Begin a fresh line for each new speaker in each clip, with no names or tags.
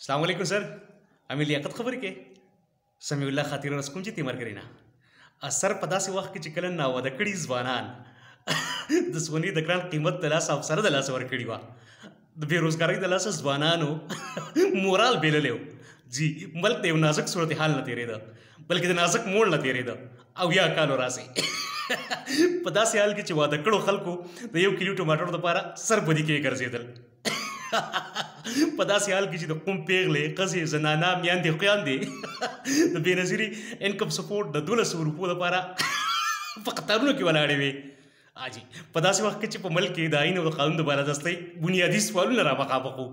السلام علیکم سر امی لیاقت خبرې کې سمیع الله خاطر رس کوم چې تیمر کرینا اثر په داسې وخت کې چې کله ناواده کړي ځوانان د سونی د ګران قیمت د لاس افسر د لاس ورکړي وا د بیروزګارۍ د لاس ځوانانو مورال بیللې جی ملک د یو نازک صورتحال نه تیرېده بلکې د نازک موړ نه تیرېده او یا کالو راسي په داسې حال کې چې واده کړو خلکو د یو کیلو ټماټر لپاره سر بدی کې ګرځېدل په داسې حال کې چې د قوم پیغلې قزې زنانا میاندې خویاندې د بینظیري انکم سپورټ د 1200 روپو لپاره په قطارونو کې ولاړې وي اجي په داسې وخت کې چې په ملک کې د آئین او د قانون د بالادستۍ بنیادی سوالونه را مخامخو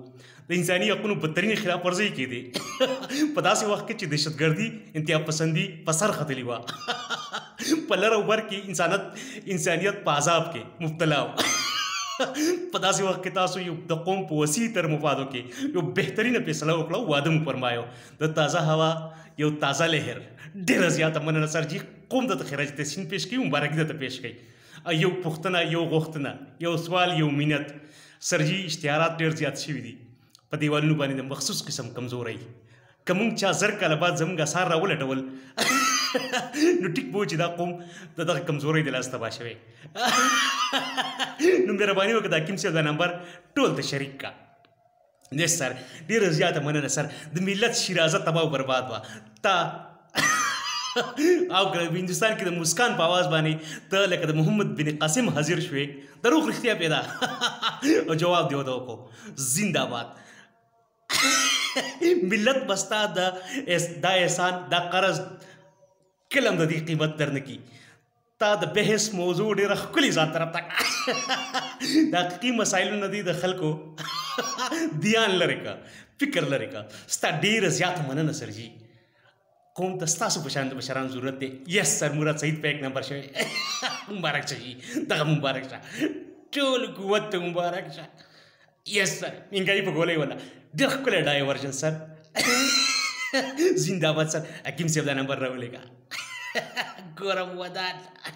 د انساني حقوقو بدترین خلاف ورزي کیدی په داسې وخت کې چې دهشتګردي انتیا پسندي په سر ختلی و په لر او بر کې انسانیت انسانیت په عذاب کې مبتلا و په داسې وخت کې تاسو یو د قوم په وسیع تر مفادو کې یو بهترینه فیصله وکړه واده مو فرمایو د تازه هوا یو تازه لهر ډېر زیاته مننه سر جی قوم د خراج ته سین پیش کیو مبارک ده ته پیش کړي یو پښتنه یو غوښتنه یو سوال یو مينت سر جی اشتهارات ډېر زیات شوي دي په دیوالونو باندې د مخصوص قسم کمزوري کوم چا زر کله بعد زمګه سار راولټول نو ټیک بوجي دا قوم د دغه کمزوري د لاس تبا شوی نو مهرباني وکړه د حکیم صاحب دا نمبر ټول ته شریک کا نه سر ډیره زیاته مننه سر د ملت شیرازه تباہ او برباد وا تا او که هندستان کې د مسکان په आवाज باندې ته لکه د محمد بن قاسم حاضر شوې دروغ رښتیا پیدا او جواب دیو دا کو زنده باد ملت بستا د دا احسان دا قرض کلم د دې قیمت درنکی تا د بحث موضوع ډیره ښکلي ځان طرف ته د حقیقي مسایلو نه دي د خلکو دیان لري کا فکر لري کا ستا ډیره زیات مننه سرجي قوم ته ستاسو په شان د بشران ضرورت دی یس سر مراد سعید په یک نمبر شوی مبارک شه دغه مبارک شه ټول قوت ته مبارک شه یس سر انګای په ګولې ولا ډېر ښکلی ډای ورژن سر زنده باد سر حکیم صاحب دا نمبر راولېږه ګورم ودان